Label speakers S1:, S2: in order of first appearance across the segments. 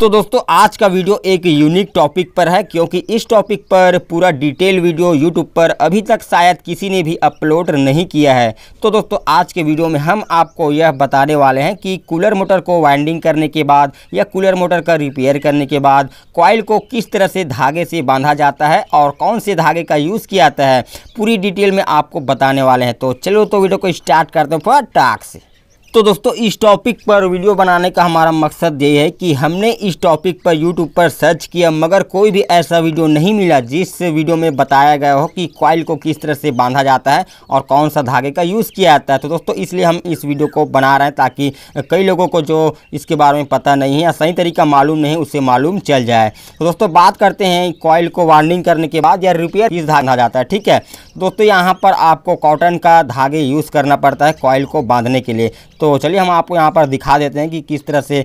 S1: तो दोस्तों आज का वीडियो एक यूनिक टॉपिक पर है क्योंकि इस टॉपिक पर पूरा डिटेल वीडियो यूट्यूब पर अभी तक शायद किसी ने भी अपलोड नहीं किया है तो दोस्तों आज के वीडियो में हम आपको यह बताने वाले हैं कि कूलर मोटर को वाइंडिंग करने के बाद या कूलर मोटर का रिपेयर करने के बाद कॉयल को किस तरह से धागे से बांधा जाता है और कौन से धागे का यूज़ किया जाता है पूरी डिटेल में आपको बताने वाले हैं तो चलो तो वीडियो को स्टार्ट करते हैं फटाक से तो दोस्तों इस टॉपिक पर वीडियो बनाने का हमारा मकसद ये है कि हमने इस टॉपिक पर यूट्यूब पर सर्च किया मगर कोई भी ऐसा वीडियो नहीं मिला जिस वीडियो में बताया गया हो कि कॉयल को किस तरह से बांधा जाता है और कौन सा धागे का यूज़ किया जाता है तो दोस्तों इसलिए हम इस वीडियो को बना रहे हैं ताकि कई लोगों को जो इसके बारे में पता नहीं है या सही तरीका मालूम नहीं उससे मालूम चल जाए तो दोस्तों बात करते हैं कॉयल को वार्निंग करने के बाद या रिपेयर किस धागा जाता है ठीक है दोस्तों यहाँ पर आपको कॉटन का धागे यूज़ करना पड़ता है कॉयल को बांधने के लिए तो चलिए हम आपको यहाँ पर दिखा देते हैं कि किस तरह से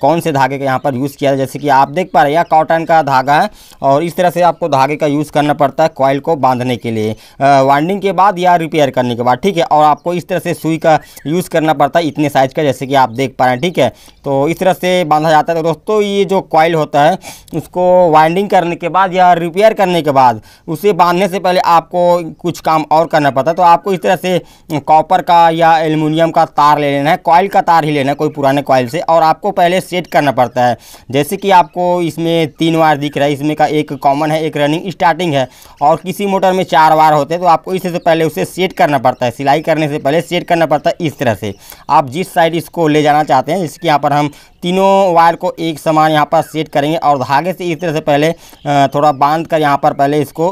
S1: कौन से धागे का यहाँ पर यूज़ किया जाए जैसे कि आप देख पा रहे हैं यह कॉटन का धागा है और इस तरह से आपको धागे का यूज़ करना पड़ता है कॉयल को बांधने के लिए वाइंडिंग के बाद या रिपेयर करने के बाद ठीक है और आपको इस तरह से सुई का यूज़ करना पड़ता है इतने साइज़ का जैसे कि आप देख पा रहे हैं ठीक है तो इस तरह से बांधा जाता है तो दोस्तों ये जो कॉयल होता है उसको वाइंडिंग करने के बाद या रिपेयर करने के बाद उसे बांधने से पहले आपको कुछ काम और करना पड़ता है तो आपको इस तरह से कॉपर का या एल्यूमिनियम का तार ले लेना है कॉयल का तार ही लेना है कोई पुराने कॉयल से और आपको पहले सेट करना पड़ता है जैसे कि आपको इसमें तीन वार दिख रहा है इसमें का एक कॉमन है एक रनिंग स्टार्टिंग है और किसी मोटर में चार वार होते हैं तो आपको इससे पहले उसे सेट करना पड़ता है सिलाई करने से पहले सेट करना पड़ता है इस तरह से आप जिस साइड इसको ले जाना चाहते हैं जिसके यहाँ पर हम तीनों वायर को एक समान यहाँ पर सेट करेंगे और धागे से इस तरह से पहले थोड़ा बांध कर यहाँ पर पहले इसको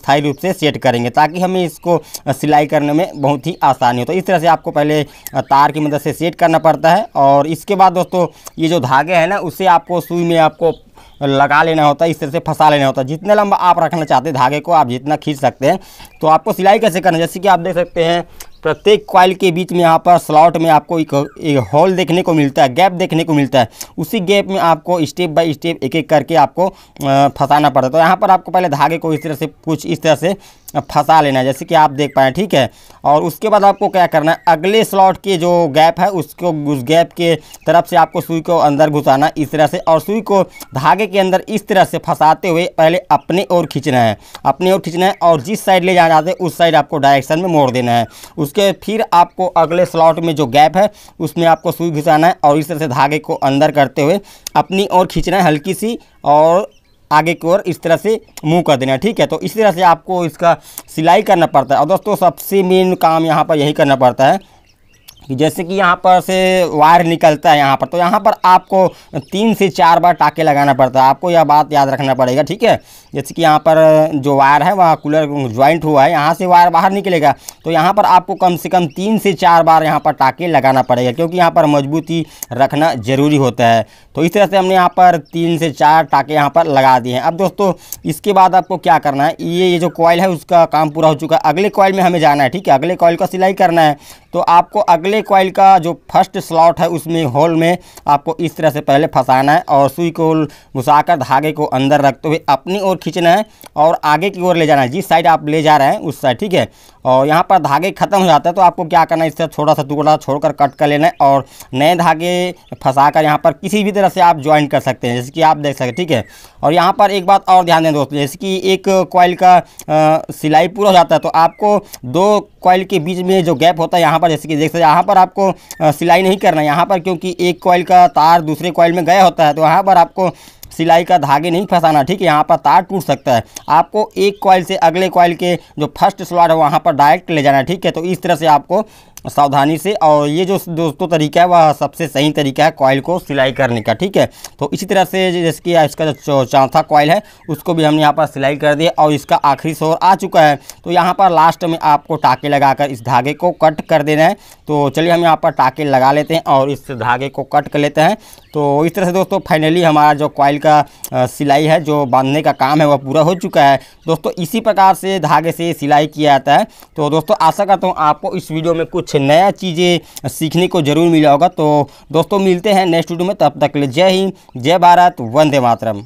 S1: स्थायी रूप से सेट करेंगे ताकि हमें इसको सिलाई करने में बहुत ही आसानी हो तो इस तरह से आपको पहले तार की मदद से सेट करना पड़ता है और इसके बाद दोस्तों ये जो धागे हैं ना उससे आपको सुई में आपको लगा लेना होता है इस तरह से फंसा लेना होता है जितना लंबा आप रखना चाहते हैं धागे को आप जितना खींच सकते हैं तो आपको सिलाई कैसे करना जैसे कि आप देख सकते हैं प्रत्येक क्वाइल के बीच में यहाँ पर स्लॉट में आपको एक, एक हॉल देखने को मिलता है गैप देखने को मिलता है उसी गैप में आपको स्टेप बाय स्टेप एक एक करके आपको फंसाना पड़ता है तो यहाँ पर आपको पहले धागे को इस तरह से कुछ इस तरह से फंसा लेना है जैसे कि आप देख पाए ठीक है और उसके बाद आपको क्या करना है अगले स्लॉट के जो गैप है उसको उस गैप के तरफ से आपको सुई को अंदर घुसाना इस तरह से और सुई को धागे के अंदर इस तरह से फंसाते हुए पहले अपने ओर खींचना है अपने ओर खींचना है और जिस साइड ले जाना चाहते हैं उस साइड आपको डायरेक्शन में मोड़ देना है उस इसके फिर आपको अगले स्लॉट में जो गैप है उसमें आपको सुई घिसाना है और इस तरह से धागे को अंदर करते हुए अपनी ओर खींचना है हल्की सी और आगे की ओर इस तरह से मुंह कर देना ठीक है तो इसी तरह से आपको इसका सिलाई करना पड़ता है और दोस्तों सबसे मेन काम यहाँ पर यही करना पड़ता है कि जैसे कि यहाँ पर से वायर निकलता है यहाँ पर तो यहाँ पर आपको तीन से चार बार टाके लगाना पड़ता है आपको यह बात याद रखना पड़ेगा ठीक है जैसे कि यहाँ पर जो वायर है वह कूलर ज्वाइंट हुआ है यहाँ से वायर बाहर निकलेगा तो यहाँ पर आपको कम से कम तीन से चार बार यहाँ पर टाके लगाना पड़ेगा क्योंकि यहाँ पर मजबूती रखना ज़रूरी होता है तो इस तरह से हमने यहाँ पर तीन से चार टाके यहाँ पर लगा दिए हैं अब दोस्तों इसके बाद आपको क्या करना है ये ये जो कॉयल है उसका काम पूरा हो चुका है अगले कॉयल में हमें जाना है ठीक है अगले कॉयल का सिलाई करना है तो आपको अगले पहले कॉइल का जो फर्स्ट स्लॉट है उसमें होल में आपको इस तरह से पहले फंसाना है और सुई को घुसाकर धागे को अंदर रखते हुए अपनी ओर खींचना है और आगे की ओर ले जाना है जिस साइड आप ले जा रहे हैं उस साइड ठीक है और यहाँ पर धागे ख़त्म हो जाता है तो आपको क्या करना है इससे थोड़ा सा टुकड़ा छोड़कर कट कर लेना है और नए धागे फंसा कर यहाँ पर किसी भी तरह से आप ज्वाइन कर सकते हैं जैसे कि आप देख सकते हैं ठीक है और यहाँ पर एक बात और ध्यान दें दोस्तों जैसे कि एक कॉइल का सिलाई पूरा हो जाता है तो आपको दो कॉइल के बीच में जो गैप होता है यहाँ पर जैसे कि देख सकते हैं पर आपको सिलाई नहीं करना यहाँ पर क्योंकि एक कॉइल का तार दूसरे कॉयल में गया होता है तो यहाँ पर आपको सिलाई का धागे नहीं फंसाना ठीक है यहाँ पर तार टूट सकता है आपको एक कॉयल से अगले कॉइल के जो फर्स्ट स्लॉट है वहाँ पर डायरेक्ट ले जाना ठीक है तो इस तरह से आपको सावधानी से और ये जो दोस्तों तरीका है वह सबसे सही तरीका है कॉयल को सिलाई करने का ठीक है तो इसी तरह से जैसे कि इसका जो चौथा कॉयल है उसको भी हमने यहाँ पर सिलाई कर दिया और इसका आखिरी शोर आ चुका है तो यहाँ पर लास्ट में आपको टाके लगाकर इस धागे को कट कर देना है तो चलिए हम यहाँ पर टाके लगा लेते हैं और इस धागे को कट कर लेते हैं तो इस तरह से दोस्तों फाइनली हमारा जो कॉयल का सिलाई है जो बांधने का काम है वह पूरा हो चुका है दोस्तों इसी प्रकार से धागे से सिलाई किया जाता है तो दोस्तों आशा करता हूँ आपको इस वीडियो में कुछ कुछ नया चीज़ें सीखने को ज़रूर मिला होगा तो दोस्तों मिलते हैं नेक्स्ट वीडियो में तब तक के लिए जय हिंद जय भारत वंदे मातरम